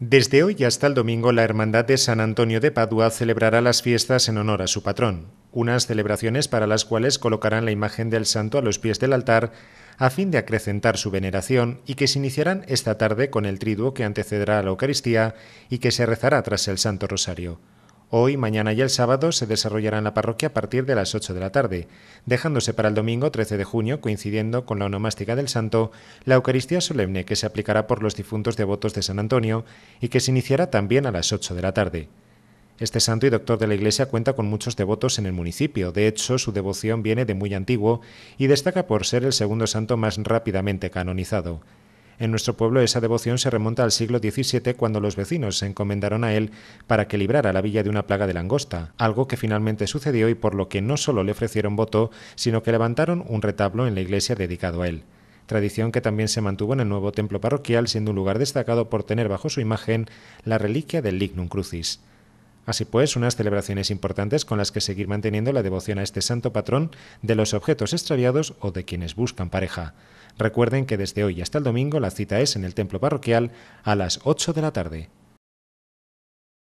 Desde hoy hasta el domingo, la Hermandad de San Antonio de Padua celebrará las fiestas en honor a su patrón, unas celebraciones para las cuales colocarán la imagen del santo a los pies del altar a fin de acrecentar su veneración y que se iniciarán esta tarde con el triduo que antecederá a la Eucaristía y que se rezará tras el Santo Rosario. Hoy, mañana y el sábado se desarrollará en la parroquia a partir de las 8 de la tarde, dejándose para el domingo 13 de junio, coincidiendo con la onomástica del santo, la Eucaristía solemne que se aplicará por los difuntos devotos de San Antonio y que se iniciará también a las 8 de la tarde. Este santo y doctor de la Iglesia cuenta con muchos devotos en el municipio, de hecho su devoción viene de muy antiguo y destaca por ser el segundo santo más rápidamente canonizado. En nuestro pueblo esa devoción se remonta al siglo XVII cuando los vecinos se encomendaron a él para que librara la villa de una plaga de langosta, algo que finalmente sucedió y por lo que no solo le ofrecieron voto, sino que levantaron un retablo en la iglesia dedicado a él tradición que también se mantuvo en el nuevo templo parroquial, siendo un lugar destacado por tener bajo su imagen la reliquia del Lignum Crucis. Así pues, unas celebraciones importantes con las que seguir manteniendo la devoción a este santo patrón de los objetos extraviados o de quienes buscan pareja. Recuerden que desde hoy hasta el domingo la cita es en el templo parroquial a las 8 de la tarde.